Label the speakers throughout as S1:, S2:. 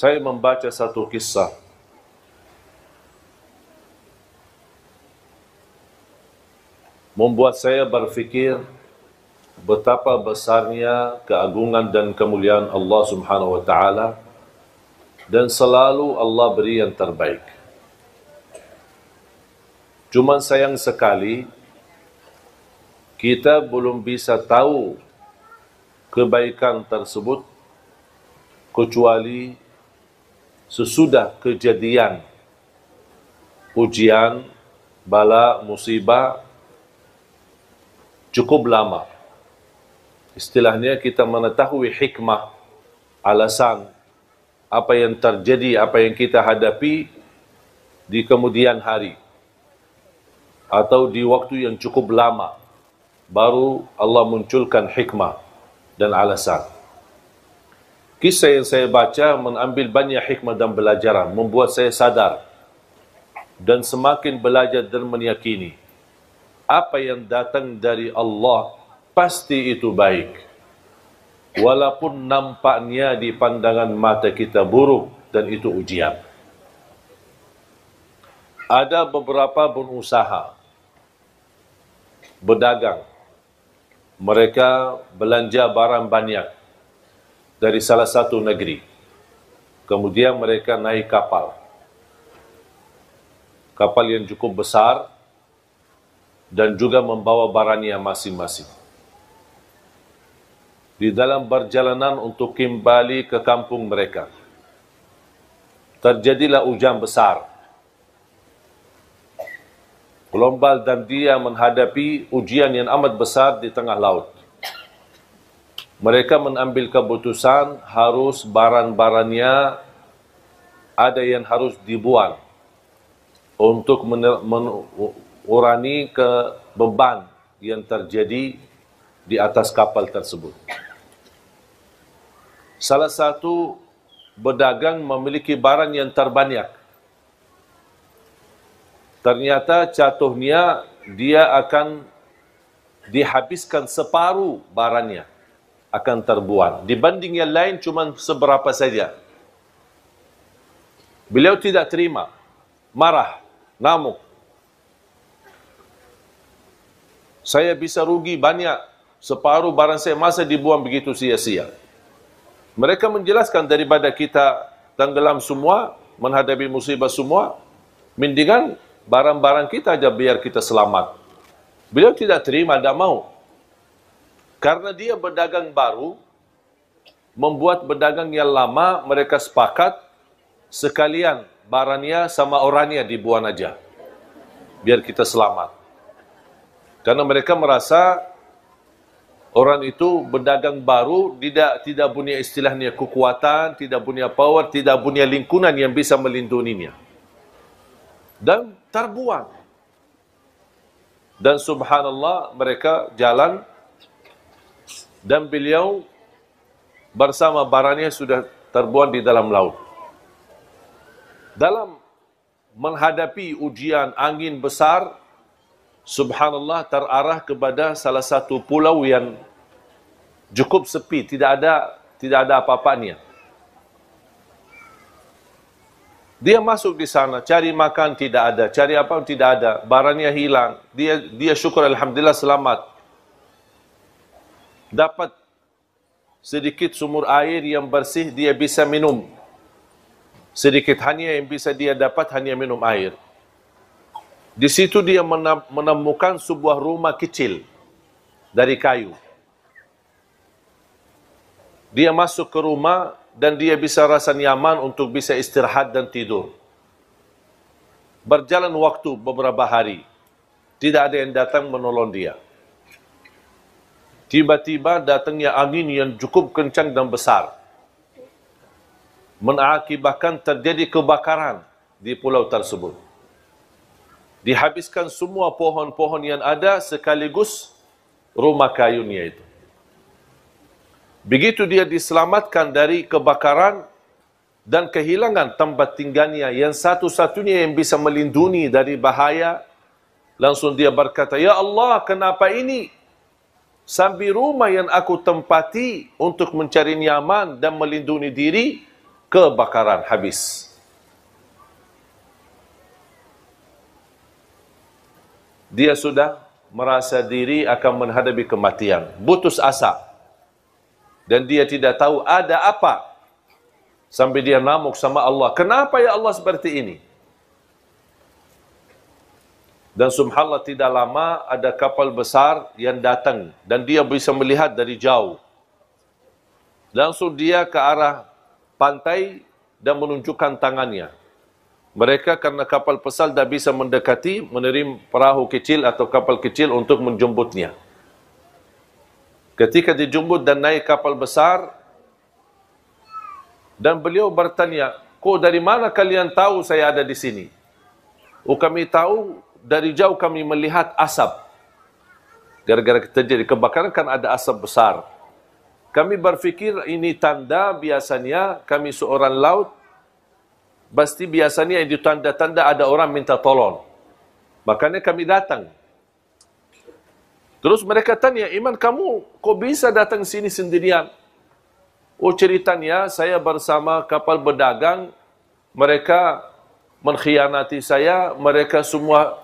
S1: saya membaca satu kisah. Membuat saya berfikir betapa besarnya keagungan dan kemuliaan Allah Subhanahu wa taala dan selalu Allah beri yang terbaik. Cuma sayang sekali kita belum bisa tahu kebaikan tersebut kecuali sesudah kejadian ujian bala musibah cukup lama istilahnya kita mengetahui hikmah alasan apa yang terjadi apa yang kita hadapi di kemudian hari atau di waktu yang cukup lama baru Allah munculkan hikmah dan alasan kisah yang saya baca mengambil banyak hikmah dan belajaran membuat saya sadar dan semakin belajar dan meyakini apa yang datang dari Allah pasti itu baik walaupun nampaknya di pandangan mata kita buruk dan itu ujian ada beberapa berusaha berdagang mereka belanja barang banyak dari salah satu negeri. Kemudian mereka naik kapal. Kapal yang cukup besar dan juga membawa barangnya masing-masing. Di dalam perjalanan untuk kembali ke kampung mereka, terjadilah hujan besar. Gelombang dan dia menghadapi ujian yang amat besar di tengah laut. Mereka mengambil keputusan harus barang-barangnya ada yang harus dibuang untuk mengurangi ke beban yang terjadi di atas kapal tersebut. Salah satu berdagang memiliki barang yang terbanyak. Ternyata jatuhnya dia akan dihabiskan separuh barangnya akan terbuang. Dibanding yang lain cuma seberapa saja. Beliau tidak terima. Marah. Namuk. Saya bisa rugi banyak. Separuh barang saya masa dibuang begitu sia-sia. Mereka menjelaskan daripada kita tenggelam semua, menghadapi musibah semua, mendingan barang-barang kita aja biar kita selamat. Beliau tidak terima, tidak mau. Karena dia berdagang baru, membuat berdagang yang lama, mereka sepakat sekalian barannya sama orangnya dibuang aja. Biar kita selamat. Karena mereka merasa orang itu berdagang baru, tidak tidak punya istilahnya kekuatan, tidak punya power, tidak punya lingkungan yang bisa melindunginya. Dan terbuang. Dan subhanallah mereka jalan dan beliau bersama barannya sudah terbuang di dalam laut. Dalam menghadapi ujian angin besar, subhanallah terarah kepada salah satu pulau yang cukup sepi, tidak ada tidak ada apa-apanya. Dia masuk di sana, cari makan tidak ada, cari apa tidak ada, barangnya hilang. Dia dia syukur alhamdulillah selamat dapat sedikit sumur air yang bersih dia bisa minum. Sedikit hanya yang bisa dia dapat hanya minum air. Di situ dia menemukan sebuah rumah kecil dari kayu. Dia masuk ke rumah dan dia bisa rasa nyaman untuk bisa istirahat dan tidur. Berjalan waktu beberapa hari. Tidak ada yang datang menolong dia tiba-tiba datangnya angin yang cukup kencang dan besar. menakibahkan terjadi kebakaran di pulau tersebut. Dihabiskan semua pohon-pohon yang ada sekaligus rumah kayunya itu. Begitu dia diselamatkan dari kebakaran dan kehilangan tempat tinggalnya yang satu-satunya yang bisa melindungi dari bahaya. Langsung dia berkata, Ya Allah kenapa ini? Sampai rumah yang aku tempati untuk mencari nyaman dan melindungi diri, kebakaran habis. Dia sudah merasa diri akan menghadapi kematian. Butus asa. Dan dia tidak tahu ada apa. sampai dia namuk sama Allah. Kenapa ya Allah seperti ini? Dan subhanallah tidak lama ada kapal besar yang datang dan dia bisa melihat dari jauh. Langsung dia ke arah pantai dan menunjukkan tangannya. Mereka karena kapal pesal dah bisa mendekati, menerim perahu kecil atau kapal kecil untuk menjemputnya. Ketika dijemput dan naik kapal besar, dan beliau bertanya, Kok dari mana kalian tahu saya ada di sini? Oh kami tahu dari jauh kami melihat asap. Gara-gara terjadi kebakaran kan ada asap besar. Kami berfikir ini tanda biasanya kami seorang laut pasti biasanya itu tanda-tanda ada orang minta tolong. Makanya kami datang. Terus mereka tanya, Iman kamu kok bisa datang sini sendirian? Oh ceritanya saya bersama kapal berdagang, mereka mengkhianati saya, mereka semua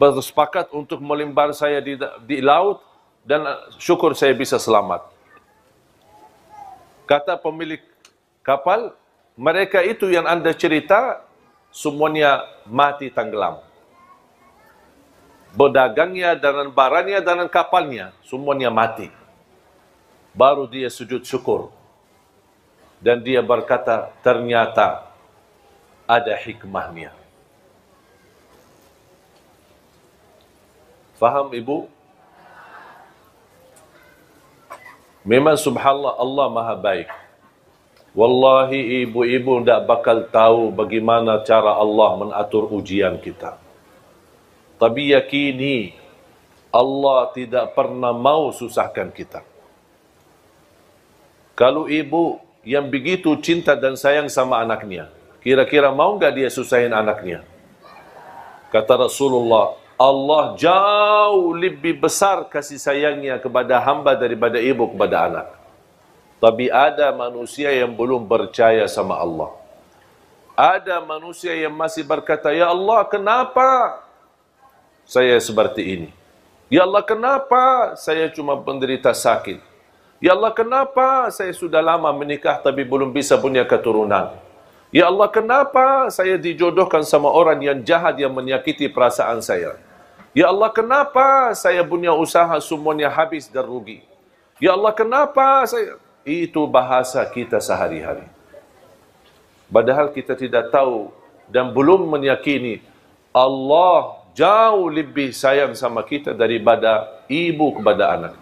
S1: bersepakat untuk melimbar saya di, di laut dan syukur saya bisa selamat. Kata pemilik kapal, mereka itu yang anda cerita semuanya mati tenggelam. Berdagangnya dan barangnya dan kapalnya semuanya mati. Baru dia sujud syukur. Dan dia berkata, ternyata ada hikmahnya. Faham ibu? Memang subhanallah Allah maha baik. Wallahi ibu-ibu tak bakal tahu bagaimana cara Allah menatur ujian kita. Tapi yakini Allah tidak pernah mau susahkan kita. Kalau ibu yang begitu cinta dan sayang sama anaknya, kira-kira mau enggak dia susahin anaknya? Kata Rasulullah, Allah jauh lebih besar kasih sayangnya kepada hamba daripada ibu kepada anak. Tapi ada manusia yang belum percaya sama Allah. Ada manusia yang masih berkata, Ya Allah, kenapa saya seperti ini? Ya Allah, kenapa saya cuma penderita sakit? Ya Allah, kenapa saya sudah lama menikah tapi belum bisa punya keturunan? Ya Allah, kenapa saya dijodohkan sama orang yang jahat yang menyakiti perasaan saya? Ya Allah, kenapa saya punya usaha semuanya habis dan rugi? Ya Allah, kenapa saya... Itu bahasa kita sehari-hari. Padahal kita tidak tahu dan belum meyakini Allah jauh lebih sayang sama kita daripada ibu kepada anak.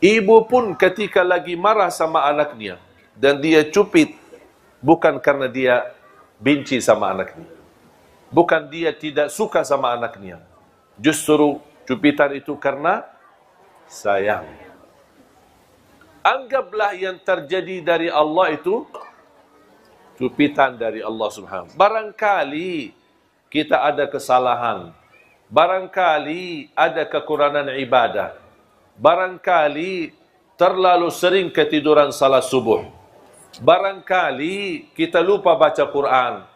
S1: Ibu pun ketika lagi marah sama anaknya dan dia cupit bukan karena dia benci sama anaknya bukan dia tidak suka sama anaknya. Justru cubitan itu karena sayang. Anggaplah yang terjadi dari Allah itu cubitan dari Allah Subhanahu. Barangkali kita ada kesalahan. Barangkali ada kekurangan ibadah. Barangkali terlalu sering ketiduran salat subuh. Barangkali kita lupa baca Quran.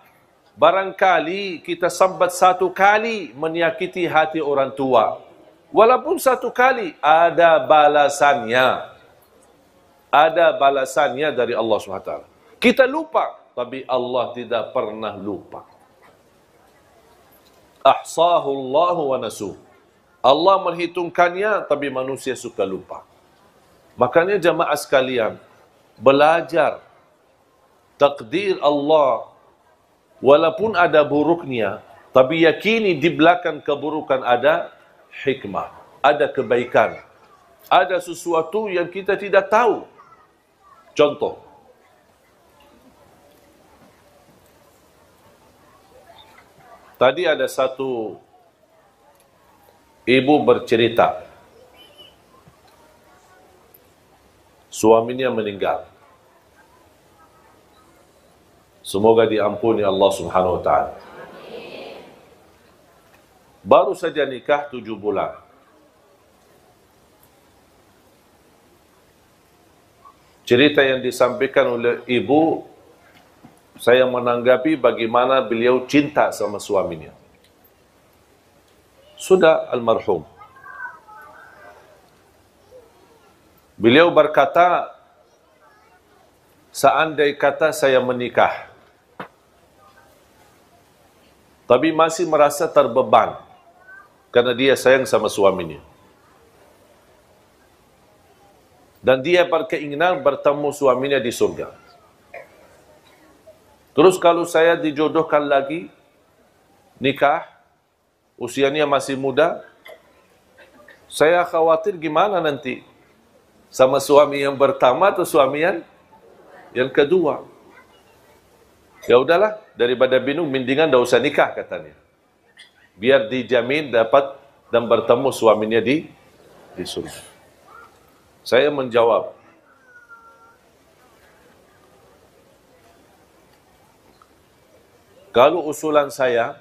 S1: Barangkali kita sambat satu kali menyakiti hati orang tua. Walaupun satu kali ada balasannya. Ada balasannya dari Allah SWT. Kita lupa, tapi Allah tidak pernah lupa. Ahsahu Allah wa nasuh. Allah menghitungkannya, tapi manusia suka lupa. Makanya jamaah sekalian, belajar takdir Allah walaupun ada buruknya tapi yakini di belakang keburukan ada hikmah ada kebaikan ada sesuatu yang kita tidak tahu contoh tadi ada satu ibu bercerita suaminya meninggal Semoga diampuni Allah Subhanahu Wa Taala. Baru saja nikah tujuh bulan. Cerita yang disampaikan oleh ibu saya menanggapi bagaimana beliau cinta sama suaminya. Sudah almarhum. Beliau berkata, seandai kata saya menikah, tapi masih merasa terbeban karena dia sayang sama suaminya. Dan dia berkeinginan bertemu suaminya di surga. Terus kalau saya dijodohkan lagi, nikah, usianya masih muda, saya khawatir gimana nanti sama suami yang pertama atau suami yang, yang kedua. kedua. Ya udahlah, daripada bingung, mendingan dah usah nikah katanya. Biar dijamin dapat dan bertemu suaminya di di surga. Saya menjawab, kalau usulan saya,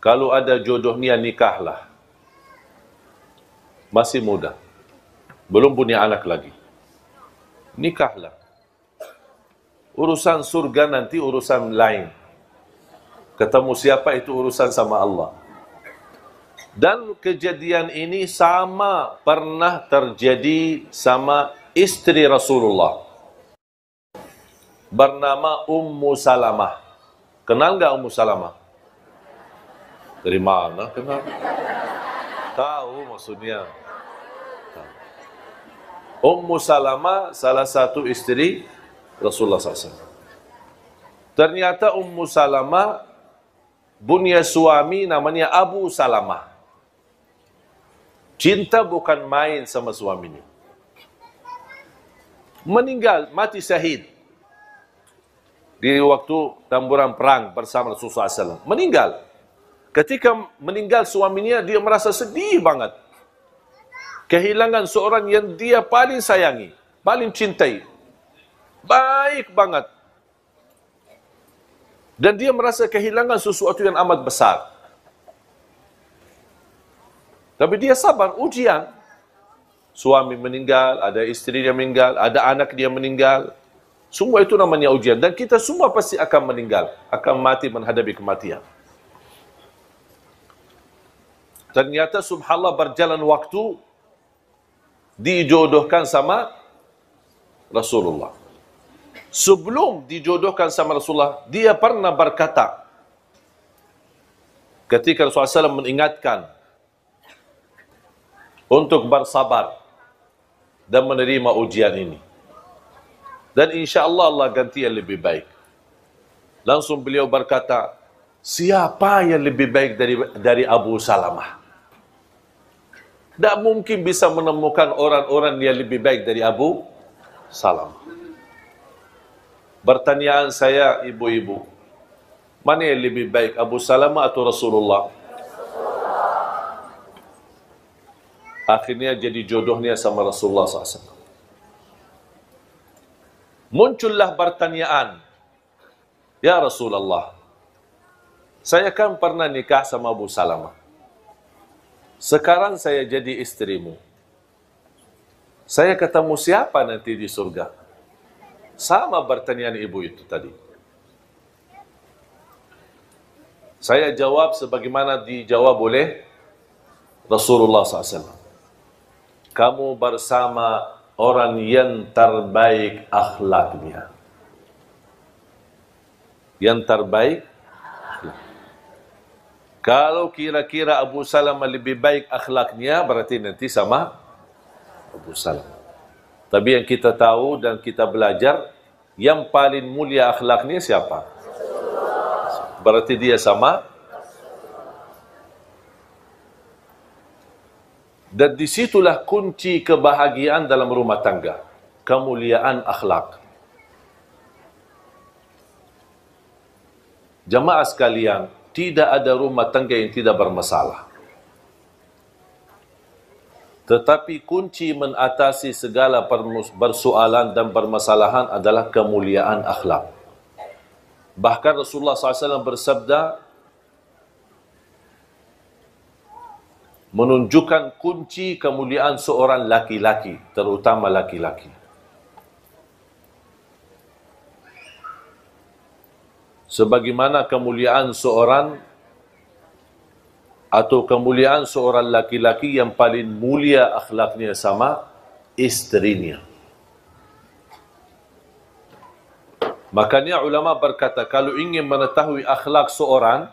S1: kalau ada jodoh jodohnya nikahlah. Masih muda, belum punya anak lagi. Nikahlah. Urusan surga nanti urusan lain. Ketemu siapa itu urusan sama Allah. Dan kejadian ini sama pernah terjadi sama istri Rasulullah. Bernama Ummu Salamah. Kenal enggak Ummu Salamah? Dari mana kenal? Tahu maksudnya. Ummu Salamah salah satu istri Rasulullah SAW. Ternyata Ummu Salama punya suami namanya Abu Salama. Cinta bukan main sama suaminya. Meninggal, mati syahid. Di waktu tamburan perang bersama Rasulullah SAW. Meninggal. Ketika meninggal suaminya, dia merasa sedih banget. Kehilangan seorang yang dia paling sayangi, paling cintai, Baik banget. Dan dia merasa kehilangan sesuatu yang amat besar. Tapi dia sabar ujian. Suami meninggal, ada isteri dia meninggal, ada anak dia meninggal. Semua itu namanya ujian. Dan kita semua pasti akan meninggal. Akan mati menghadapi kematian. Ternyata subhanallah berjalan waktu dijodohkan sama Rasulullah sebelum dijodohkan sama Rasulullah, dia pernah berkata ketika Rasulullah SAW mengingatkan untuk bersabar dan menerima ujian ini. Dan insya Allah Allah ganti yang lebih baik. Langsung beliau berkata, siapa yang lebih baik dari dari Abu Salamah? Tak mungkin bisa menemukan orang-orang yang lebih baik dari Abu Salamah. Pertanyaan saya ibu-ibu. Mana yang lebih baik Abu Salamah atau Rasulullah? Akhirnya jadi jodohnya sama Rasulullah SAW. Muncullah pertanyaan. Ya Rasulullah. Saya kan pernah nikah sama Abu Salamah. Sekarang saya jadi istrimu. Saya ketemu siapa nanti di surga? Sama pertanyaan ibu itu tadi. Saya jawab sebagaimana dijawab oleh Rasulullah SAW. Kamu bersama orang yang terbaik akhlaknya. Yang terbaik. Kalau kira-kira Abu Salam lebih baik akhlaknya, berarti nanti sama Abu Salam. Tapi yang kita tahu dan kita belajar yang paling mulia akhlaknya siapa? Berarti dia sama. Dan disitulah kunci kebahagiaan dalam rumah tangga. Kemuliaan akhlak. Jemaah sekalian, tidak ada rumah tangga yang tidak bermasalah. Tetapi kunci menatasi segala persoalan dan permasalahan adalah kemuliaan akhlak. Bahkan Rasulullah SAW bersabda, menunjukkan kunci kemuliaan seorang laki-laki, terutama laki-laki. Sebagaimana kemuliaan seorang atau kemuliaan seorang laki-laki yang paling mulia akhlaknya sama isterinya. Makanya ulama berkata, kalau ingin mengetahui akhlak seorang,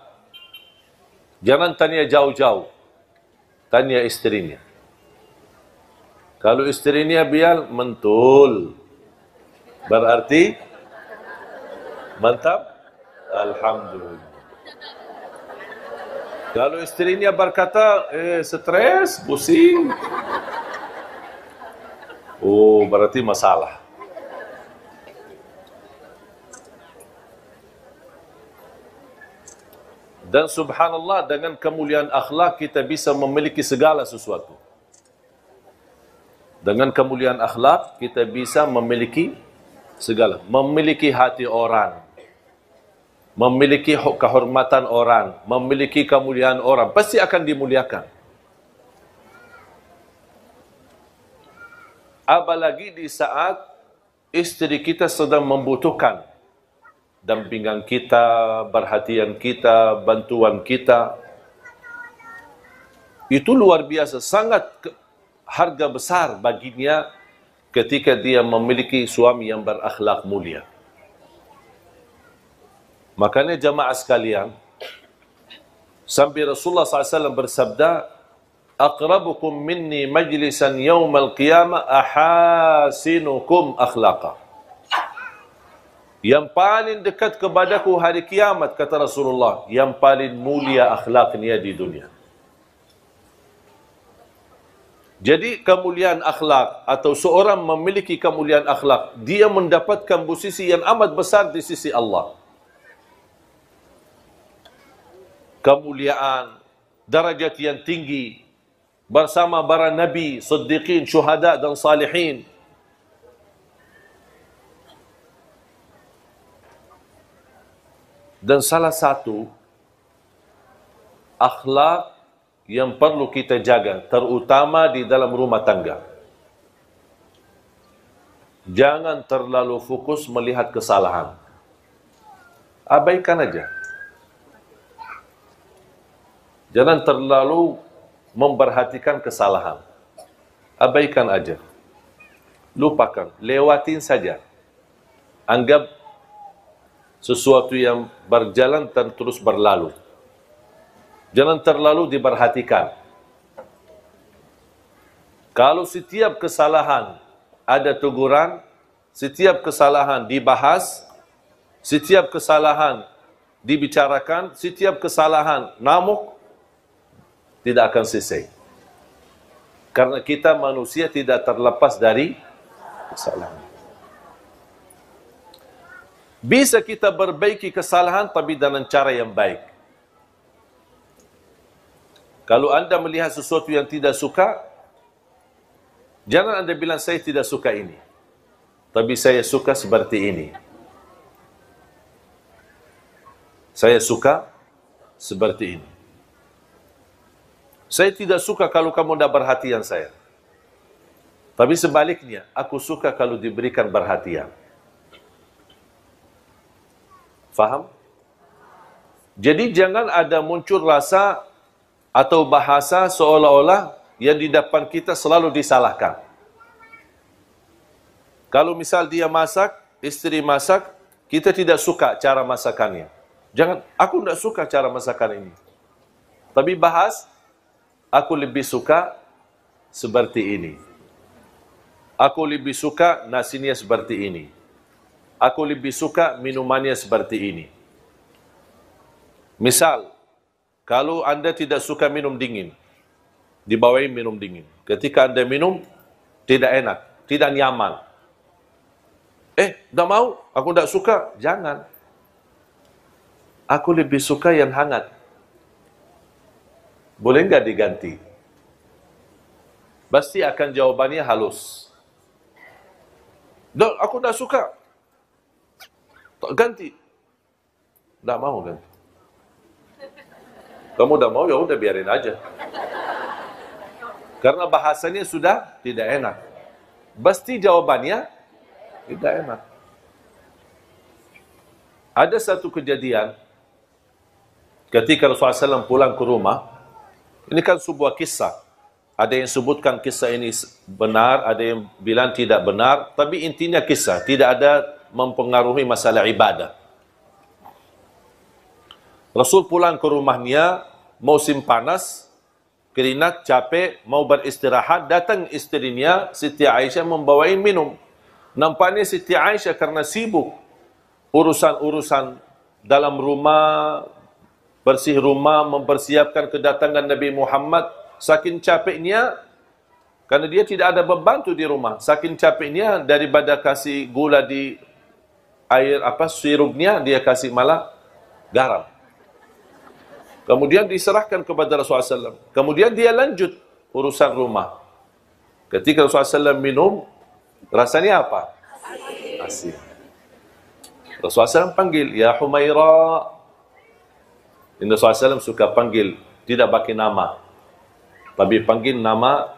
S1: jangan tanya jauh-jauh. Tanya isterinya. Kalau isterinya biar mentul. Berarti mantap. Alhamdulillah. Lalu isterinya berkata, eh, stres, pusing. Oh, berarti masalah. Dan subhanallah dengan kemuliaan akhlak kita bisa memiliki segala sesuatu. Dengan kemuliaan akhlak kita bisa memiliki segala. Memiliki hati orang memiliki kehormatan orang, memiliki kemuliaan orang, pasti akan dimuliakan. Apalagi di saat istri kita sedang membutuhkan dampingan kita, perhatian kita, bantuan kita. Itu luar biasa, sangat harga besar baginya ketika dia memiliki suami yang berakhlak mulia. Makanya jemaah sekalian, Sambil Rasulullah SAW bersabda, Aqrabukum minni majlisan yawm al-qiyamah ahasinukum akhlaqah. Yang paling dekat kepadaku hari kiamat, kata Rasulullah, yang paling mulia akhlaknya di dunia. Jadi kemuliaan akhlak atau seorang memiliki kemuliaan akhlak, dia mendapatkan posisi yang amat besar di sisi Allah. kemuliaan, darajat yang tinggi bersama para nabi, siddiqin, syuhada dan salihin. Dan salah satu akhlak yang perlu kita jaga terutama di dalam rumah tangga. Jangan terlalu fokus melihat kesalahan. Abaikan aja. Jangan terlalu memperhatikan kesalahan. Abaikan aja. Lupakan, lewatin saja. Anggap sesuatu yang berjalan dan terus berlalu. Jangan terlalu diperhatikan. Kalau setiap kesalahan ada teguran, setiap kesalahan dibahas, setiap kesalahan dibicarakan, setiap kesalahan namuk, tidak akan selesai. Karena kita manusia tidak terlepas dari kesalahan. Bisa kita berbaiki kesalahan tapi dengan cara yang baik. Kalau anda melihat sesuatu yang tidak suka, jangan anda bilang saya tidak suka ini. Tapi saya suka seperti ini. Saya suka seperti ini. Saya tidak suka kalau kamu tidak perhatian saya. Tapi sebaliknya, aku suka kalau diberikan perhatian. Faham? Jadi jangan ada muncul rasa atau bahasa seolah-olah yang di depan kita selalu disalahkan. Kalau misal dia masak, istri masak, kita tidak suka cara masakannya. Jangan, aku tidak suka cara masakan ini. Tapi bahas, aku lebih suka seperti ini. Aku lebih suka nasinya seperti ini. Aku lebih suka minumannya seperti ini. Misal, kalau anda tidak suka minum dingin, dibawain minum dingin. Ketika anda minum, tidak enak, tidak nyaman. Eh, tak mau, aku tak suka. Jangan. Aku lebih suka yang hangat boleh enggak diganti? Pasti akan jawabannya halus. Dok, aku tak suka. Tak ganti. Tak mau ganti. Kamu dah mau, ya udah biarin aja. Karena bahasanya sudah tidak enak. Pasti jawabannya tidak enak. Ada satu kejadian ketika Rasulullah SAW pulang ke rumah, ini kan sebuah kisah. Ada yang sebutkan kisah ini benar, ada yang bilang tidak benar. Tapi intinya kisah, tidak ada mempengaruhi masalah ibadah. Rasul pulang ke rumahnya, musim panas, kerinat, capek, mau beristirahat, datang istrinya, Siti Aisyah membawa minum. Nampaknya Siti Aisyah karena sibuk urusan-urusan dalam rumah, bersih rumah, mempersiapkan kedatangan Nabi Muhammad. Saking capeknya, karena dia tidak ada membantu di rumah. Saking capeknya, daripada kasih gula di air apa sirupnya, dia kasih malah garam. Kemudian diserahkan kepada Rasulullah SAW. Kemudian dia lanjut urusan rumah. Ketika Rasulullah SAW minum, rasanya apa? Asin. Rasulullah SAW panggil, Ya Humaira. Nabi SAW suka panggil tidak pakai nama. Tapi panggil nama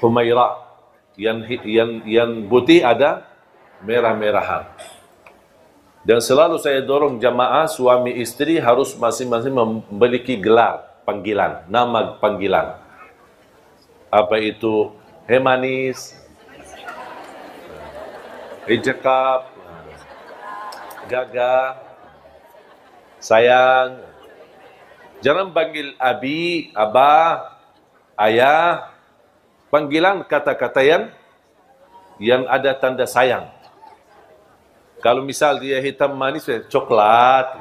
S1: Humairah. Yang, yang, yang putih ada merah-merahan. Dan selalu saya dorong jamaah suami istri harus masing-masing memiliki gelar panggilan, nama panggilan. Apa itu Hemanis, Ejekap, Gagah, sayang. Jangan panggil abi, abah, ayah. Panggilan kata-kata yang yang ada tanda sayang. Kalau misal dia hitam manis, coklat.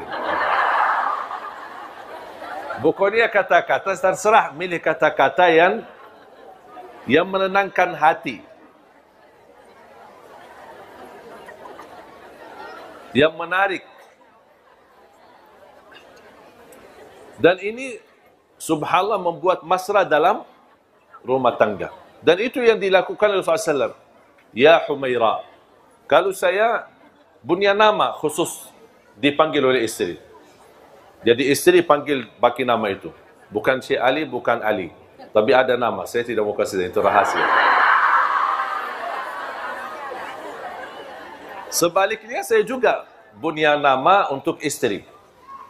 S1: Bukannya kata-kata, terserah milih kata-kata yang yang menenangkan hati. Yang menarik. Dan ini subhanallah membuat masrah dalam rumah tangga. Dan itu yang dilakukan oleh Rasulullah Ya Humaira. Kalau saya bunyi nama khusus dipanggil oleh isteri. Jadi isteri panggil bagi nama itu. Bukan Syekh Ali, bukan Ali. Tapi ada nama, saya tidak mau kasih itu rahasia. Sebaliknya saya juga bunyi nama untuk isteri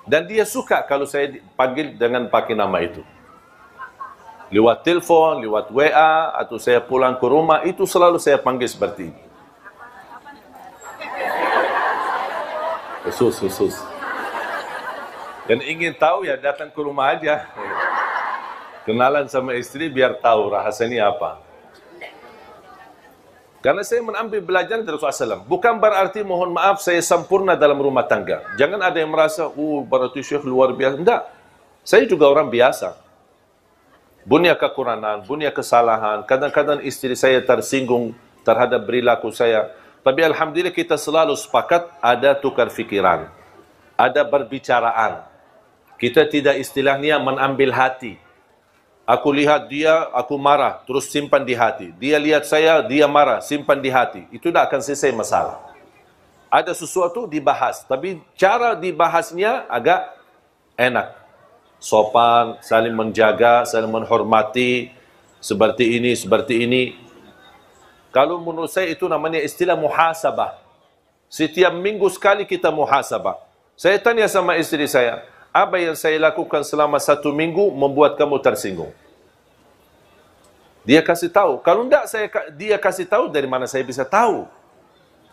S1: dan dia suka kalau saya panggil dengan pakai nama itu. Lewat telefon, lewat WA atau saya pulang ke rumah itu selalu saya panggil seperti ini. khusus sus, Dan ingin tahu ya datang ke rumah aja. Kenalan sama istri biar tahu rahasia ini apa. Karena saya mengambil belajar dari Rasulullah SAW. Bukan berarti mohon maaf saya sempurna dalam rumah tangga. Jangan ada yang merasa, oh berarti syekh luar biasa. Tidak. Saya juga orang biasa. Bunyak kekurangan, bunyak kesalahan. Kadang-kadang istri saya tersinggung terhadap berlaku saya. Tapi Alhamdulillah kita selalu sepakat ada tukar fikiran. Ada berbicaraan. Kita tidak istilahnya mengambil hati aku lihat dia, aku marah, terus simpan di hati. Dia lihat saya, dia marah, simpan di hati. Itu tidak akan selesai masalah. Ada sesuatu dibahas, tapi cara dibahasnya agak enak. Sopan, saling menjaga, saling menghormati, seperti ini, seperti ini. Kalau menurut saya itu namanya istilah muhasabah. Setiap minggu sekali kita muhasabah. Saya tanya sama istri saya, apa yang saya lakukan selama satu minggu membuat kamu tersinggung? Dia kasih tahu. Kalau enggak saya dia kasih tahu dari mana saya bisa tahu?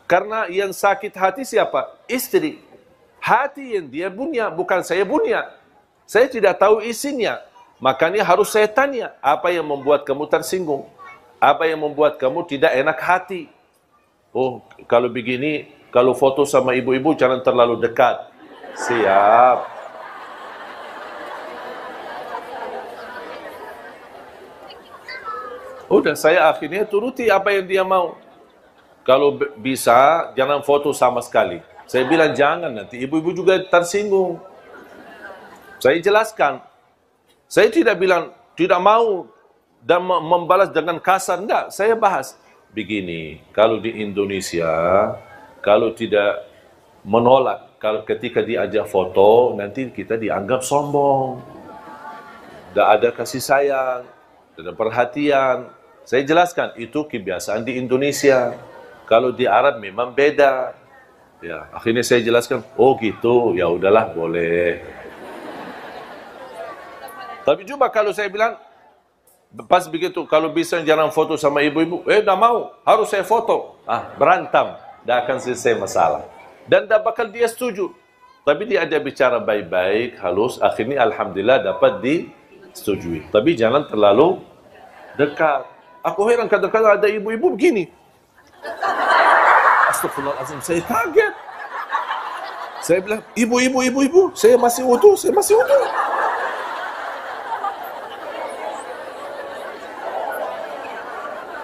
S1: Karena yang sakit hati siapa? Istri. Hati yang dia punya, bukan saya punya. Saya tidak tahu isinya. Makanya harus saya tanya, apa yang membuat kamu tersinggung? Apa yang membuat kamu tidak enak hati? Oh, kalau begini, kalau foto sama ibu-ibu jangan terlalu dekat. Siap. Udah saya akhirnya turuti apa yang dia mau. Kalau bisa jangan foto sama sekali. Saya bilang jangan nanti ibu-ibu juga tersinggung. Saya jelaskan. Saya tidak bilang tidak mau dan membalas dengan kasar. Enggak, saya bahas. Begini, kalau di Indonesia, kalau tidak menolak, kalau ketika diajak foto, nanti kita dianggap sombong. Tidak ada kasih sayang, tidak ada perhatian. Saya jelaskan itu kebiasaan di Indonesia. Kalau di Arab memang beda. Ya, akhirnya saya jelaskan, oh gitu, ya udahlah boleh. Tapi coba kalau saya bilang, pas begitu, kalau bisa jangan foto sama ibu-ibu, eh dah mau, harus saya foto. Ah, berantem, dah akan selesai masalah. Dan dah bakal dia setuju. Tapi dia ada bicara baik-baik, halus, akhirnya Alhamdulillah dapat disetujui. Tapi jangan terlalu dekat. Aku heran kadang-kadang ada ibu-ibu begini. Astagfirullahalazim, saya kaget. Saya bilang, ibu, ibu, ibu, ibu, saya masih wudhu, saya masih wudhu.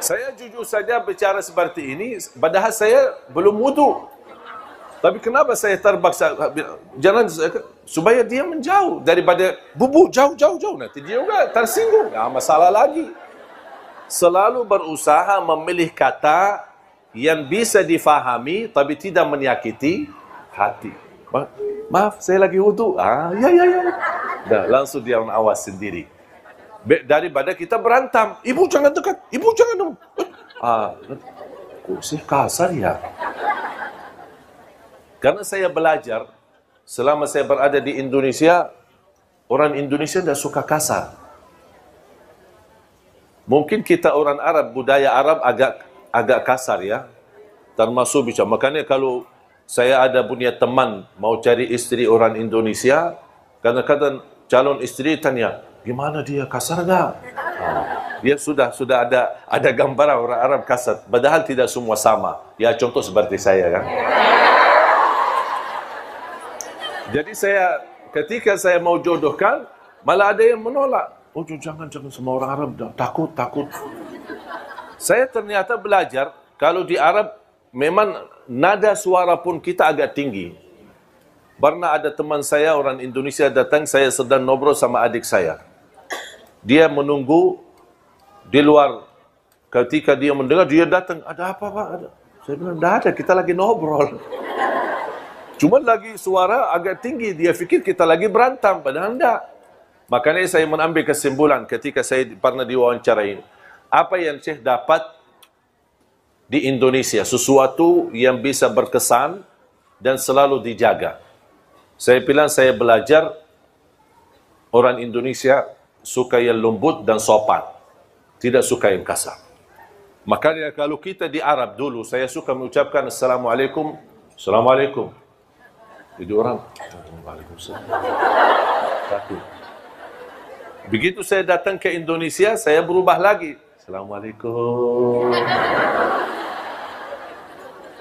S1: Saya jujur saja bicara seperti ini, padahal saya belum wudhu. Tapi kenapa saya terbaksa? jalan supaya dia menjauh daripada bubu jauh jauh jauh nanti dia juga tersinggung. Ya masalah lagi. selalu berusaha memilih kata yang bisa difahami tapi tidak menyakiti hati. Ma maaf, saya lagi wudhu. Ah, ya, ya, ya. Nah, langsung dia awas sendiri. Be daripada kita berantem. Ibu jangan dekat, ibu jangan dong. Ah, kok saya kasar ya? Karena saya belajar, selama saya berada di Indonesia, orang Indonesia tidak suka kasar. Mungkin kita orang Arab, budaya Arab agak agak kasar ya. Termasuk bicara. Makanya kalau saya ada punya teman mau cari istri orang Indonesia, kadang-kadang calon istri tanya, gimana dia kasar tak? Ha. Dia sudah sudah ada ada gambar orang Arab kasar. Padahal tidak semua sama. Ya contoh seperti saya kan. Jadi saya ketika saya mau jodohkan, malah ada yang menolak. Oh jangan jangan semua orang Arab dah. Takut takut. Saya ternyata belajar kalau di Arab memang nada suara pun kita agak tinggi. Pernah ada teman saya orang Indonesia datang saya sedang ngobrol sama adik saya. Dia menunggu di luar ketika dia mendengar dia datang ada apa pak ada saya bilang tidak ada kita lagi ngobrol cuma lagi suara agak tinggi dia fikir kita lagi berantam. padahal tidak Makanya saya mengambil kesimpulan ketika saya pernah diwawancarai. Apa yang Syekh dapat di Indonesia? Sesuatu yang bisa berkesan dan selalu dijaga. Saya bilang saya belajar orang Indonesia suka yang lembut dan sopan. Tidak suka yang kasar. Makanya kalau kita di Arab dulu, saya suka mengucapkan Assalamualaikum. Assalamualaikum. Jadi orang, Waalaikumsalam. Takut. Begitu saya datang ke Indonesia, saya berubah lagi. Assalamualaikum.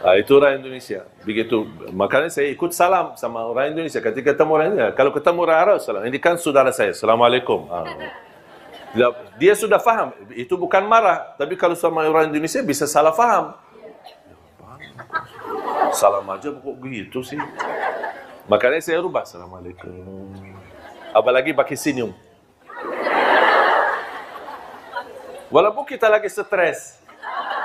S1: Ah, itu orang Indonesia. Begitu. Makanya saya ikut salam sama orang Indonesia. Ketika ketemu orang Indonesia. Kalau ketemu orang Arab, salam. Ini kan saudara saya. Assalamualaikum. Ah. Dia sudah faham. Itu bukan marah. Tapi kalau sama orang Indonesia, bisa salah faham. Salam aja kok begitu sih. Makanya saya rubah. Assalamualaikum. Apalagi pakai senyum. Walaupun kita lagi stres.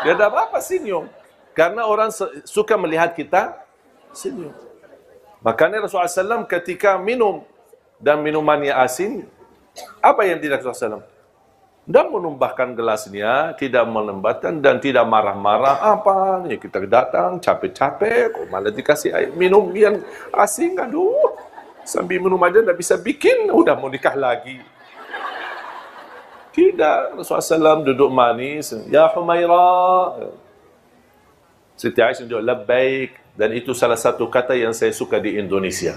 S1: Dia apa berapa senyum. Karena orang suka melihat kita senyum. Makanya Rasulullah SAW ketika minum dan minumannya asin, apa yang tidak Rasulullah SAW? Dan menumbahkan gelasnya, tidak melembatkan dan tidak marah-marah. Apa ini kita datang, capek-capek, kok malah dikasih air minum yang asin. Aduh, sambil minum aja tidak bisa bikin, sudah mau nikah lagi. Tidak. Rasulullah SAW duduk manis. Ya Humaira. Siti Aisyah menjawab, Labbaik. Dan itu salah satu kata yang saya suka di Indonesia.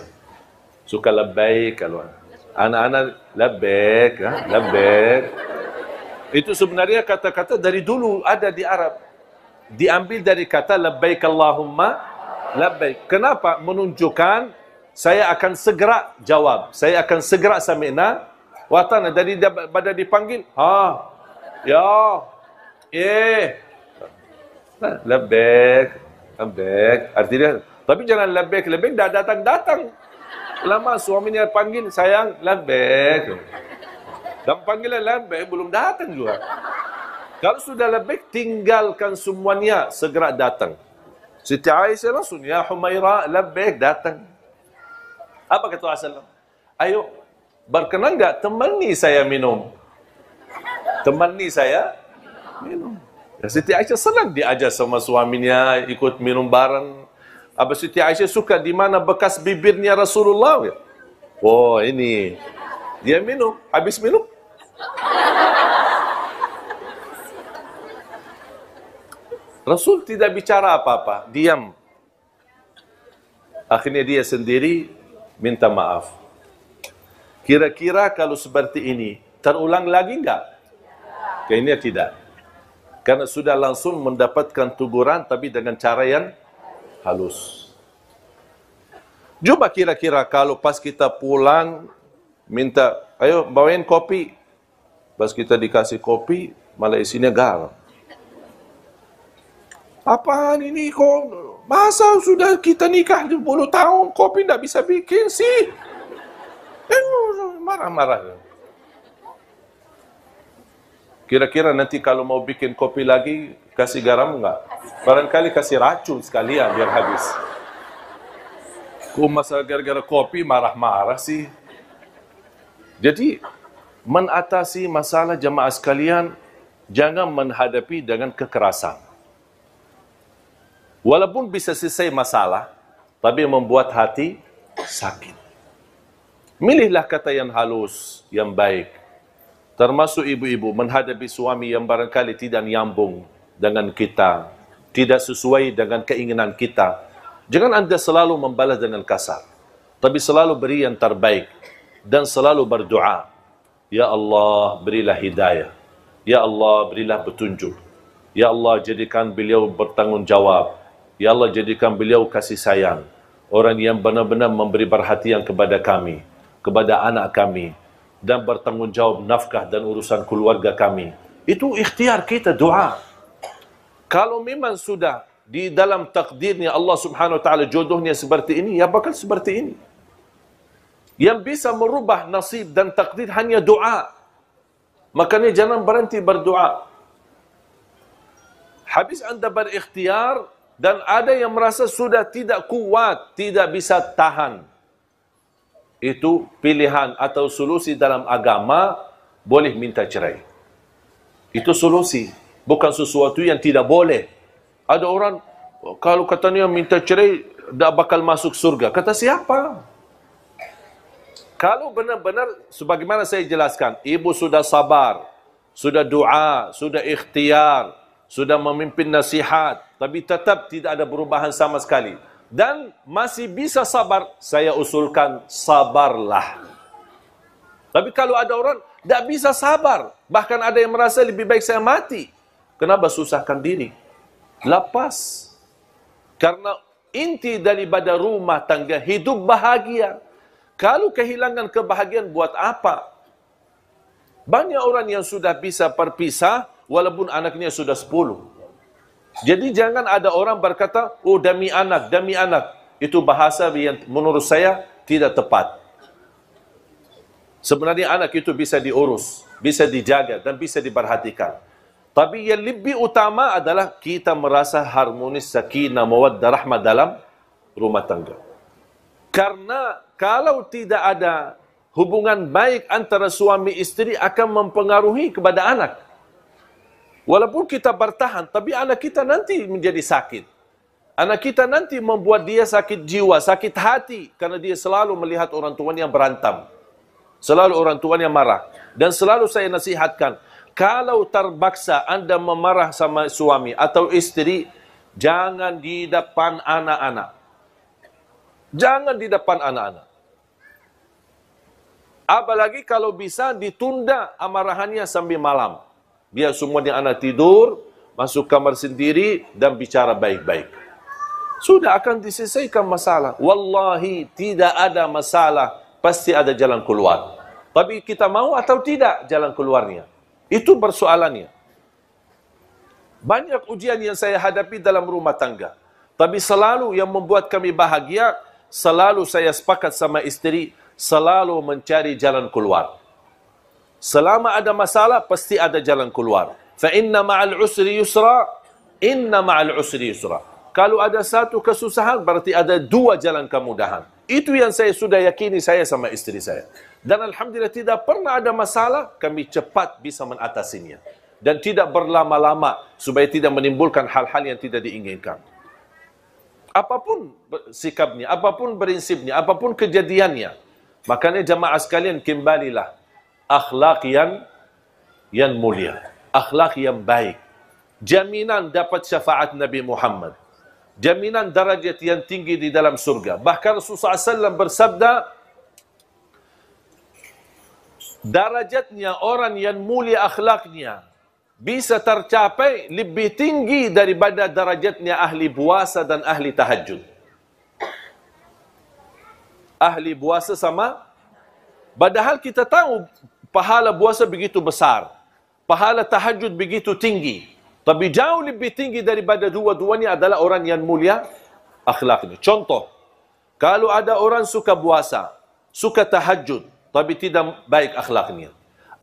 S1: Suka Labbaik. Kalau anak-anak Labbaik. Ha? Labbaik. Itu sebenarnya kata-kata dari dulu ada di Arab. Diambil dari kata Labbaik Allahumma. Labbaik. Kenapa? Menunjukkan saya akan segera jawab. Saya akan segera samina. Watan jadi pada dipanggil. Ha. Ya. Eh. Lebek. Lebek. Artinya, tapi jangan lebek. Lebek dah datang-datang. Lama suaminya panggil, sayang, lebek. Dan panggilan lebek belum datang juga. Kalau sudah lebek, tinggalkan semuanya segera datang. Siti Aisyah langsung, ya Humaira, lebek datang. Apa kata Rasulullah? Ayo, berkenan tak temani saya minum? Temani saya minum. Ya, Siti Aisyah senang diajar sama suaminya ikut minum bareng. Abah Siti Aisyah suka di mana bekas bibirnya Rasulullah? Ya. Oh ini dia minum habis minum. Rasul tidak bicara apa-apa, diam. Akhirnya dia sendiri minta maaf. Kira-kira kalau seperti ini, terulang lagi enggak? Kayaknya tidak. Karena sudah langsung mendapatkan tuguran, tapi dengan cara yang halus. Cuba kira-kira kalau pas kita pulang minta, ayo bawain kopi. Pas kita dikasih kopi, malah isinya garam. Apaan ini kok? Masa sudah kita nikah 10 tahun, kopi tidak bisa bikin sih? marah-marah. Kira-kira nanti kalau mau bikin kopi lagi, kasih garam enggak? Barangkali kasih racun sekalian biar habis. Kok masa gara-gara kopi marah-marah sih? Jadi, menatasi masalah jemaah sekalian, jangan menghadapi dengan kekerasan. Walaupun bisa selesai masalah, tapi membuat hati sakit. Milihlah kata yang halus, yang baik. Termasuk ibu-ibu menghadapi suami yang barangkali tidak nyambung dengan kita. Tidak sesuai dengan keinginan kita. Jangan anda selalu membalas dengan kasar. Tapi selalu beri yang terbaik. Dan selalu berdoa. Ya Allah, berilah hidayah. Ya Allah, berilah petunjuk. Ya Allah, jadikan beliau bertanggungjawab. Ya Allah, jadikan beliau kasih sayang. Orang yang benar-benar memberi perhatian kepada kami kepada anak kami dan bertanggungjawab nafkah dan urusan keluarga kami. Itu ikhtiar kita doa. Kalau memang sudah di dalam takdirnya Allah Subhanahu wa taala jodohnya seperti ini, ya bakal seperti ini. Yang bisa merubah nasib dan takdir hanya doa. Makanya jangan berhenti berdoa. Habis anda berikhtiar dan ada yang merasa sudah tidak kuat, tidak bisa tahan itu pilihan atau solusi dalam agama boleh minta cerai. Itu solusi, bukan sesuatu yang tidak boleh. Ada orang kalau katanya minta cerai tak bakal masuk surga. Kata siapa? Kalau benar-benar sebagaimana saya jelaskan, ibu sudah sabar, sudah doa, sudah ikhtiar, sudah memimpin nasihat, tapi tetap tidak ada perubahan sama sekali. dan masih bisa sabar, saya usulkan sabarlah. Tapi kalau ada orang tidak bisa sabar, bahkan ada yang merasa lebih baik saya mati. Kenapa susahkan diri? Lepas. Karena inti daripada rumah tangga hidup bahagia. Kalau kehilangan kebahagiaan buat apa? Banyak orang yang sudah bisa berpisah walaupun anaknya sudah sepuluh. Jadi jangan ada orang berkata, oh demi anak, demi anak. Itu bahasa yang menurut saya tidak tepat. Sebenarnya anak itu bisa diurus, bisa dijaga dan bisa diperhatikan. Tapi yang lebih utama adalah kita merasa harmonis, sakinah, mawaddah, rahmat dalam rumah tangga. Karena kalau tidak ada hubungan baik antara suami isteri akan mempengaruhi kepada anak. Walaupun kita bertahan, tapi anak kita nanti menjadi sakit. Anak kita nanti membuat dia sakit jiwa, sakit hati. Karena dia selalu melihat orang tuan yang berantam. Selalu orang tuan yang marah. Dan selalu saya nasihatkan, kalau terpaksa anda memarah sama suami atau istri, jangan di depan anak-anak. Jangan di depan anak-anak. Apalagi kalau bisa ditunda amarahannya sambil malam. Biar semua semuanya anak tidur, masuk kamar sendiri dan bicara baik-baik. Sudah akan diselesaikan masalah. Wallahi tidak ada masalah, pasti ada jalan keluar. Tapi kita mau atau tidak jalan keluarnya. Itu persoalannya. Banyak ujian yang saya hadapi dalam rumah tangga. Tapi selalu yang membuat kami bahagia, selalu saya sepakat sama istri, selalu mencari jalan keluar. Selama ada masalah pasti ada jalan keluar. Fa inna ma'al usri yusra, inna ma'al usri yusra. Kalau ada satu kesusahan berarti ada dua jalan kemudahan. Itu yang saya sudah yakini saya sama istri saya. Dan alhamdulillah tidak pernah ada masalah kami cepat bisa mengatasinya dan tidak berlama-lama supaya tidak menimbulkan hal-hal yang tidak diinginkan. Apapun sikapnya, apapun prinsipnya, apapun kejadiannya. Makanya jemaah sekalian kembalilah akhlak yang yang mulia, akhlak yang baik. Jaminan dapat syafaat Nabi Muhammad. Jaminan darajat yang tinggi di dalam surga. Bahkan Rasulullah SAW bersabda, darajatnya orang yang mulia akhlaknya bisa tercapai lebih tinggi daripada darajatnya ahli puasa dan ahli tahajud. Ahli puasa sama. Padahal kita tahu pahala puasa begitu besar. Pahala tahajud begitu tinggi. Tapi jauh lebih tinggi daripada dua-duanya dua adalah orang yang mulia akhlaknya. Contoh, kalau ada orang suka puasa, suka tahajud, tapi tidak baik akhlaknya.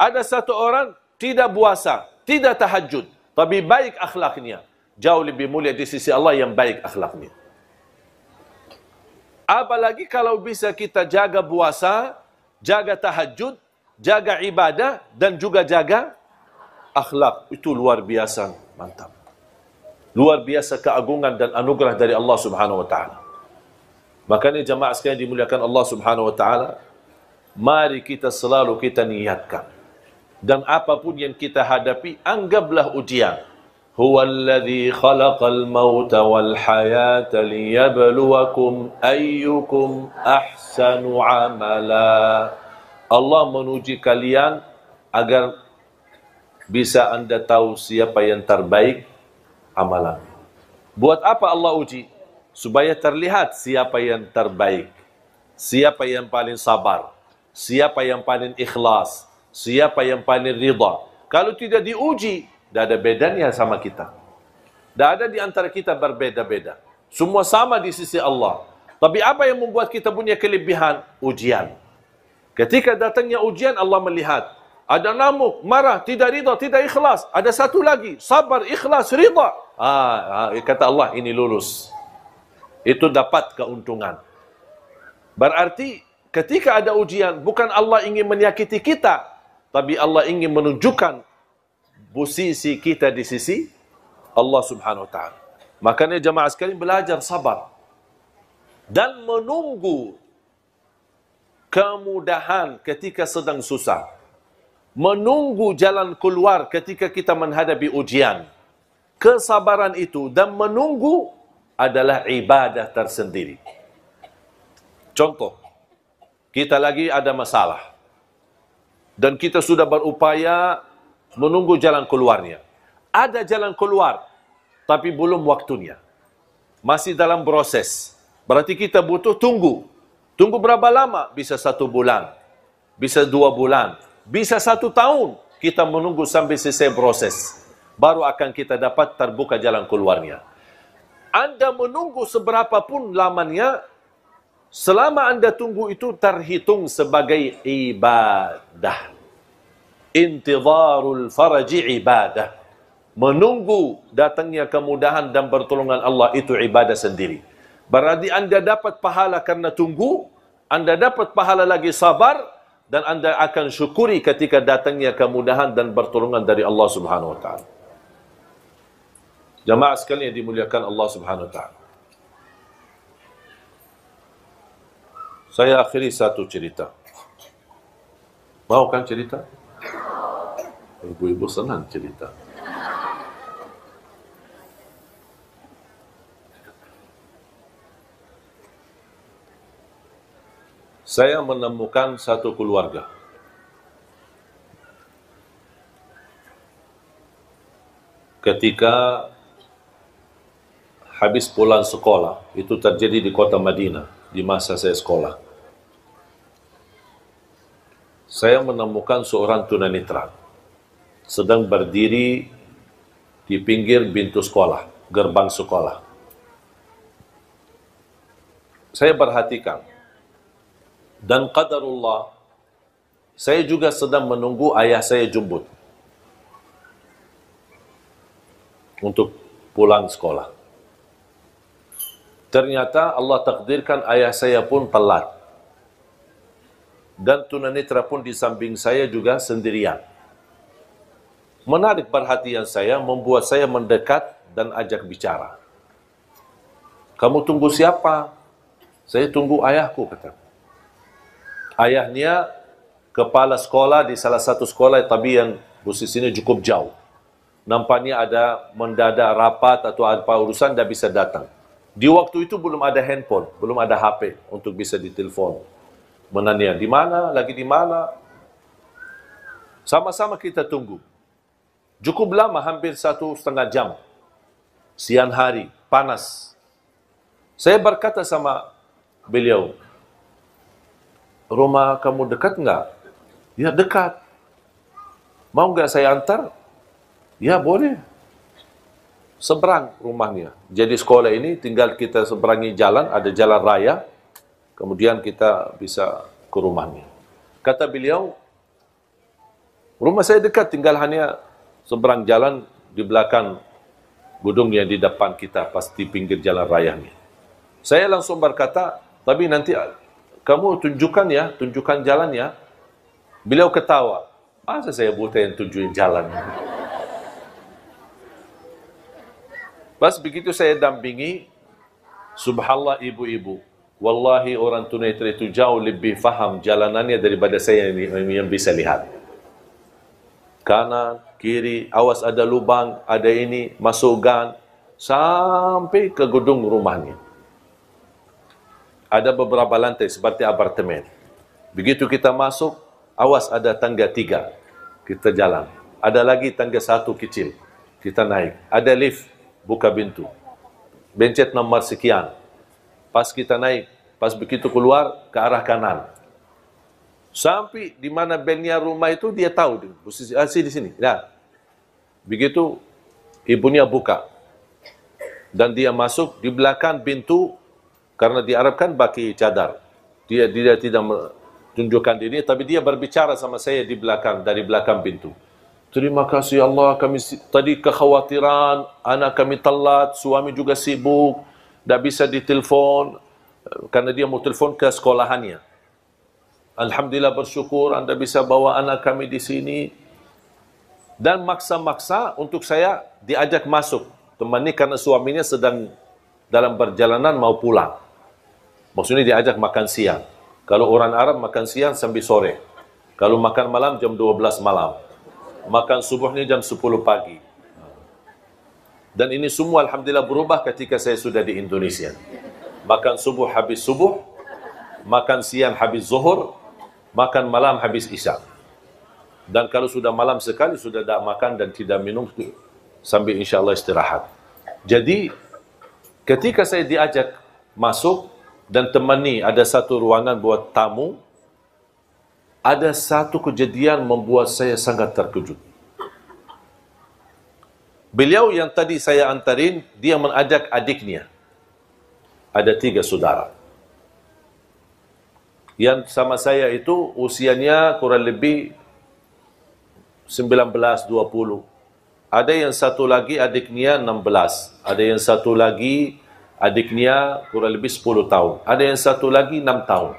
S1: Ada satu orang tidak puasa, tidak tahajud, tapi baik akhlaknya. Jauh lebih mulia di sisi Allah yang baik akhlaknya. Apalagi kalau bisa kita jaga puasa, jaga tahajud, jaga ibadah dan juga jaga akhlak. Itu luar biasa mantap. Luar biasa keagungan dan anugerah dari Allah Subhanahu wa taala. Maka ni jemaah sekalian dimuliakan Allah Subhanahu wa taala, mari kita selalu kita niatkan dan apapun yang kita hadapi anggaplah ujian. Huwa alladhi khalaqal mauta wal hayat liyabluwakum ayyukum ahsanu amala. Allah menguji kalian agar bisa anda tahu siapa yang terbaik amalan. Buat apa Allah uji? Supaya terlihat siapa yang terbaik. Siapa yang paling sabar. Siapa yang paling ikhlas. Siapa yang paling rida. Kalau tidak diuji, tidak ada bedanya sama kita. Tidak ada di antara kita berbeda-beda. Semua sama di sisi Allah. Tapi apa yang membuat kita punya kelebihan? Ujian. Ketika datangnya ujian Allah melihat ada namuk, marah, tidak rida, tidak ikhlas. Ada satu lagi, sabar, ikhlas, rida. Ah, ha, ha, ah, kata Allah ini lulus. Itu dapat keuntungan. Berarti ketika ada ujian bukan Allah ingin menyakiti kita, tapi Allah ingin menunjukkan posisi kita di sisi Allah Subhanahu wa taala. Makanya jemaah sekalian belajar sabar dan menunggu kemudahan ketika sedang susah. Menunggu jalan keluar ketika kita menghadapi ujian. Kesabaran itu dan menunggu adalah ibadah tersendiri. Contoh, kita lagi ada masalah. Dan kita sudah berupaya menunggu jalan keluarnya. Ada jalan keluar, tapi belum waktunya. Masih dalam proses. Berarti kita butuh tunggu. Tunggu berapa lama? Bisa satu bulan. Bisa dua bulan. Bisa satu tahun. Kita menunggu sampai selesai proses. Baru akan kita dapat terbuka jalan keluarnya. Anda menunggu seberapa pun lamanya, selama anda tunggu itu terhitung sebagai ibadah. Intidarul faraji ibadah. Menunggu datangnya kemudahan dan pertolongan Allah itu ibadah sendiri. Berarti anda dapat pahala karena tunggu, anda dapat pahala lagi sabar, dan anda akan syukuri ketika datangnya kemudahan dan pertolongan dari Allah Subhanahu Wa Jemaah Jamaah sekalian yang dimuliakan Allah Subhanahu Wa Saya akhiri satu cerita. Mau kan cerita? Ibu-ibu senang cerita. saya menemukan satu keluarga. Ketika habis pulang sekolah, itu terjadi di kota Madinah di masa saya sekolah. Saya menemukan seorang tunanetra sedang berdiri di pinggir pintu sekolah, gerbang sekolah. Saya perhatikan, dan qadarullah saya juga sedang menunggu ayah saya jemput untuk pulang sekolah ternyata Allah takdirkan ayah saya pun telat dan tunanetra pun di samping saya juga sendirian menarik perhatian saya membuat saya mendekat dan ajak bicara kamu tunggu siapa saya tunggu ayahku kataku ayahnya kepala sekolah di salah satu sekolah tapi yang khusus ini cukup jauh. Nampaknya ada mendadak rapat atau apa urusan dah bisa datang. Di waktu itu belum ada handphone, belum ada HP untuk bisa ditelepon. Menanya, di mana? Lagi di mana? Sama-sama kita tunggu. Cukup lama, hampir satu setengah jam. Siang hari, panas. Saya berkata sama beliau, rumah kamu dekat nggak? Ya dekat. Mau nggak saya antar? Ya boleh. Seberang rumahnya. Jadi sekolah ini tinggal kita seberangi jalan, ada jalan raya. Kemudian kita bisa ke rumahnya. Kata beliau, rumah saya dekat, tinggal hanya seberang jalan di belakang gedung yang di depan kita, pasti pinggir jalan raya ini. Saya langsung berkata, tapi nanti kamu tunjukkan ya, tunjukkan jalan ya. Beliau ketawa. Masa saya buta yang tunjukin jalan? Pas begitu saya dampingi, subhanallah ibu-ibu, wallahi orang tunai itu jauh lebih faham jalanannya daripada saya yang, yang bisa lihat. Kanan, kiri, awas ada lubang, ada ini, masukkan, sampai ke gedung rumahnya ada beberapa lantai seperti apartemen. Begitu kita masuk, awas ada tangga tiga, kita jalan. Ada lagi tangga satu kecil, kita naik. Ada lift, buka pintu. Bencet nomor sekian. Pas kita naik, pas begitu keluar, ke arah kanan. Sampai di mana belnya rumah itu, dia tahu. Posisi, ah, di sini. Nah, begitu ibunya buka. Dan dia masuk di belakang pintu, Karena di Arab kan baki cadar. Dia dia tidak tunjukkan diri, tapi dia berbicara sama saya di belakang, dari belakang pintu. Terima kasih Allah, kami tadi kekhawatiran, anak kami telat, suami juga sibuk, tidak bisa ditelepon, karena dia mau telepon ke sekolahannya. Alhamdulillah bersyukur anda bisa bawa anak kami di sini. Dan maksa-maksa untuk saya diajak masuk. Temani karena suaminya sedang dalam perjalanan mau pulang. Maksudnya dia ajak makan siang. Kalau orang Arab makan siang sampai sore. Kalau makan malam jam 12 malam. Makan subuh ni jam 10 pagi. Dan ini semua Alhamdulillah berubah ketika saya sudah di Indonesia. Makan subuh habis subuh. Makan siang habis zuhur. Makan malam habis isyak. Dan kalau sudah malam sekali, sudah tak makan dan tidak minum. Sambil insya Allah istirahat. Jadi, ketika saya diajak masuk, dan temani ada satu ruangan buat tamu ada satu kejadian membuat saya sangat terkejut beliau yang tadi saya antarin dia mengajak adiknya ada tiga saudara yang sama saya itu usianya kurang lebih 19 20 ada yang satu lagi adiknya 16 ada yang satu lagi Adik Nia kurang lebih 10 tahun. Ada yang satu lagi 6 tahun.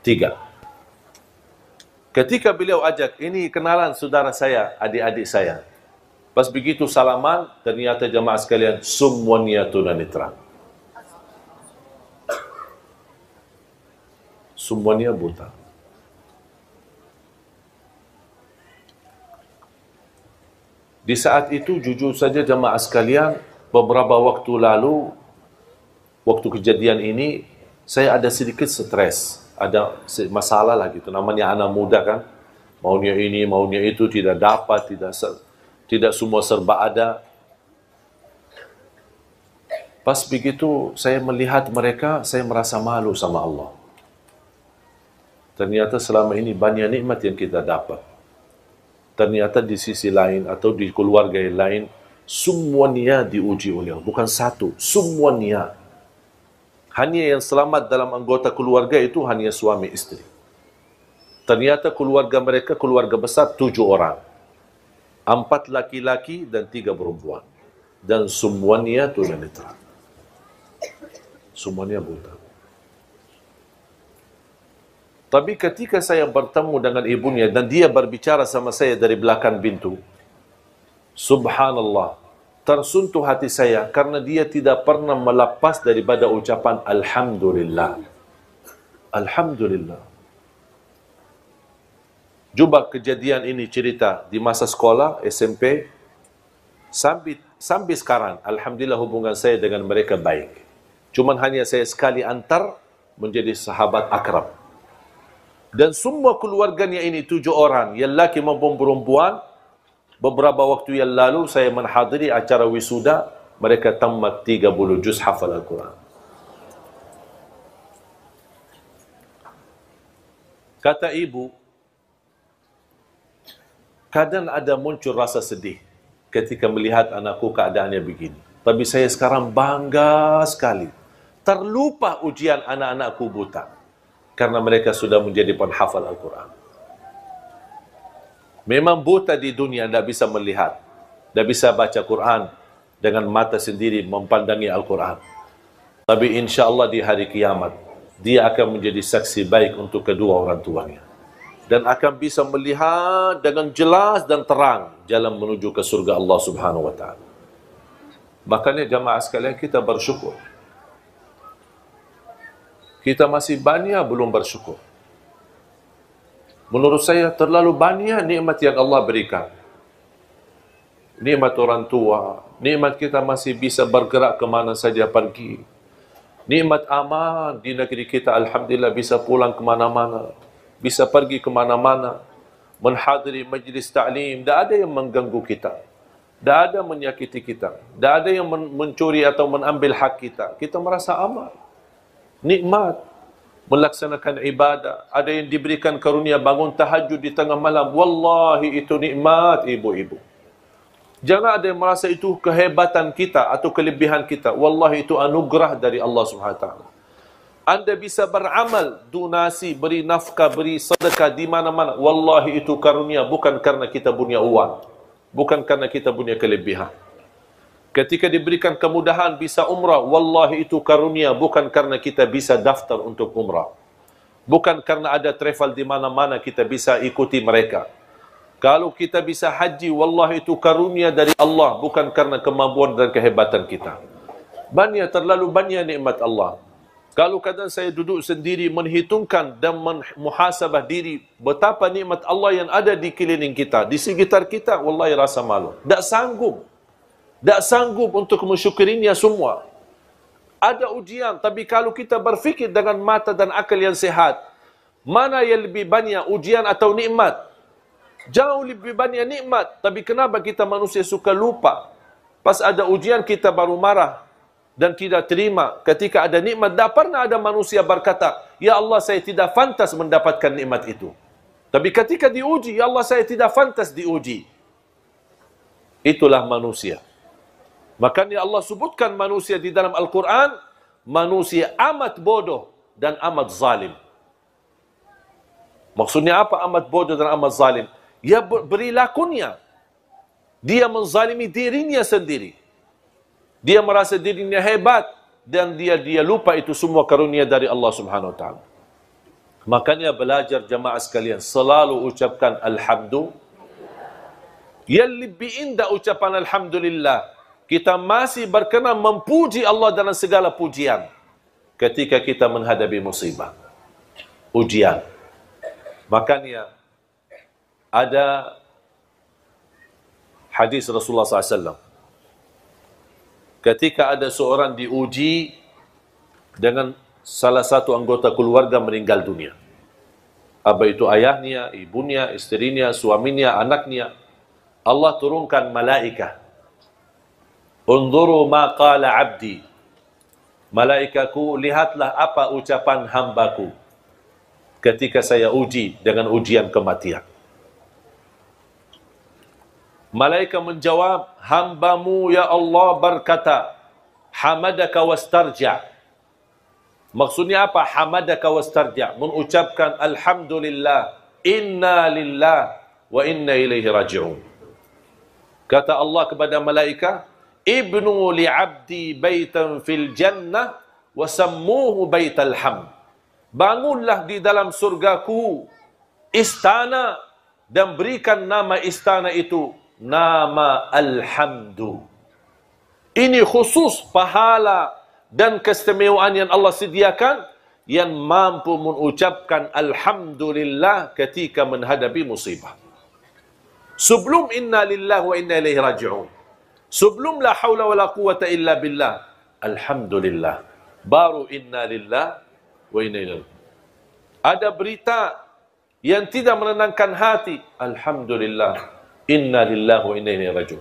S1: Tiga. Ketika beliau ajak, ini kenalan saudara saya, adik-adik saya. Pas begitu salaman, ternyata jemaah sekalian, semua semuanya semua Semuanya buta. Di saat itu, jujur saja jemaah sekalian, beberapa waktu lalu, waktu kejadian ini saya ada sedikit stres, ada masalah lah gitu. Namanya anak muda kan, maunya ini, maunya itu tidak dapat, tidak ser, tidak semua serba ada. Pas begitu saya melihat mereka, saya merasa malu sama Allah. Ternyata selama ini banyak nikmat yang kita dapat. Ternyata di sisi lain atau di keluarga yang lain, semua niat diuji oleh Allah. Bukan satu, semua niat. Hanya yang selamat dalam anggota keluarga itu hanya suami isteri. Ternyata keluarga mereka keluarga besar tujuh orang. Empat laki-laki dan tiga perempuan. Dan semuanya tunanetra. Semuanya buta. Tapi ketika saya bertemu dengan ibunya dan dia berbicara sama saya dari belakang pintu, Subhanallah, tersentuh hati saya karena dia tidak pernah melepas daripada ucapan alhamdulillah. Alhamdulillah. Cuba kejadian ini cerita di masa sekolah SMP sampai sampai sekarang alhamdulillah hubungan saya dengan mereka baik. Cuma hanya saya sekali antar menjadi sahabat akrab. Dan semua keluarganya ini tujuh orang, yang laki maupun perempuan, Beberapa waktu yang lalu saya menghadiri acara wisuda mereka tamat 30 juz hafal Al-Quran. Kata ibu, kadang ada muncul rasa sedih ketika melihat anakku keadaannya begini. Tapi saya sekarang bangga sekali. Terlupa ujian anak-anakku buta. Karena mereka sudah menjadi penhafal Al-Quran. Memang buta di dunia tidak bisa melihat. Tidak bisa baca Quran dengan mata sendiri memandangi Al-Quran. Tapi insya Allah di hari kiamat, dia akan menjadi saksi baik untuk kedua orang tuanya. Dan akan bisa melihat dengan jelas dan terang jalan menuju ke surga Allah subhanahu wa ta'ala. Makanya jamaah sekalian kita bersyukur. Kita masih banyak belum bersyukur. Menurut saya terlalu banyak nikmat yang Allah berikan. Nikmat orang tua, nikmat kita masih bisa bergerak ke mana saja pergi. Nikmat aman di negeri kita alhamdulillah bisa pulang ke mana-mana, bisa pergi ke mana-mana, menghadiri majlis ta'lim. tak ada yang mengganggu kita. Tak ada menyakiti kita. Tak ada yang mencuri atau mengambil hak kita. Kita merasa aman. Nikmat melaksanakan ibadah, ada yang diberikan karunia bangun tahajud di tengah malam. Wallahi itu nikmat ibu-ibu. Jangan ada yang merasa itu kehebatan kita atau kelebihan kita. Wallahi itu anugerah dari Allah Subhanahu SWT. Anda bisa beramal, donasi, beri nafkah, beri sedekah di mana-mana. Wallahi itu karunia bukan karena kita punya uang. Bukan karena kita punya kelebihan. Ketika diberikan kemudahan bisa umrah, wallahi itu karunia bukan karena kita bisa daftar untuk umrah. Bukan karena ada travel di mana-mana kita bisa ikuti mereka. Kalau kita bisa haji, wallahi itu karunia dari Allah bukan karena kemampuan dan kehebatan kita. Banyak terlalu banyak nikmat Allah. Kalau kadang saya duduk sendiri menghitungkan dan menmuhasabah diri betapa nikmat Allah yang ada di keliling kita, di sekitar kita, wallahi rasa malu. Tak sanggup tak sanggup untuk mensyukurinya semua. Ada ujian, tapi kalau kita berfikir dengan mata dan akal yang sehat, mana yang lebih banyak ujian atau nikmat? Jauh lebih banyak nikmat, tapi kenapa kita manusia suka lupa? Pas ada ujian kita baru marah dan tidak terima. Ketika ada nikmat, tak pernah ada manusia berkata, Ya Allah saya tidak fantas mendapatkan nikmat itu. Tapi ketika diuji, Ya Allah saya tidak fantas diuji. Itulah manusia. Bahkan ya Allah sebutkan manusia di dalam Al-Quran, manusia amat bodoh dan amat zalim. Maksudnya apa amat bodoh dan amat zalim? Ya berilakunya. Dia menzalimi dirinya sendiri. Dia merasa dirinya hebat dan dia dia lupa itu semua karunia dari Allah Subhanahu wa Makanya belajar jemaah sekalian selalu ucapkan alhamdulillah. Yang lebih indah ucapan alhamdulillah kita masih berkenan memuji Allah dalam segala pujian ketika kita menghadapi musibah ujian makanya ada hadis Rasulullah SAW ketika ada seorang diuji dengan salah satu anggota keluarga meninggal dunia apa itu ayahnya, ibunya, isterinya, suaminya, anaknya Allah turunkan malaikat Unzuru ma qala abdi. Malaikatku, lihatlah apa ucapan hambaku ketika saya uji dengan ujian kematian. Malaikat menjawab, hambamu ya Allah berkata, hamadaka wastarja. Maksudnya apa? Hamadaka wastarja. Mengucapkan, Alhamdulillah, inna lillah, wa inna ilaihi raji'un. Kata Allah kepada malaikat, ibnu li abdi baitan fil jannah wa sammuhu baital ham bangunlah di dalam surgaku istana dan berikan nama istana itu nama alhamdu ini khusus pahala dan keistimewaan yang Allah sediakan yang mampu mengucapkan alhamdulillah ketika menghadapi musibah sebelum inna lillahi wa inna ilaihi raji'un Sebelum la haula wala quwata illa billah. Alhamdulillah. Baru inna lillah wa inna ilaihi Ada berita yang tidak menenangkan hati. Alhamdulillah. Inna lillah wa inna ilaihi rajiun.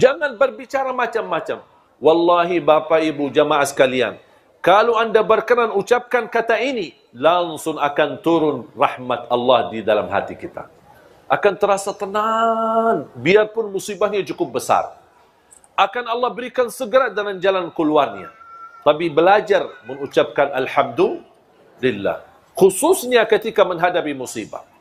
S1: Jangan berbicara macam-macam. Wallahi bapa ibu jamaah sekalian. Kalau anda berkenan ucapkan kata ini, langsung akan turun rahmat Allah di dalam hati kita. Akan terasa tenang, biarpun musibahnya cukup besar akan Allah berikan segera dengan jalan keluarnya. Tapi belajar mengucapkan Alhamdulillah. Khususnya ketika menghadapi musibah.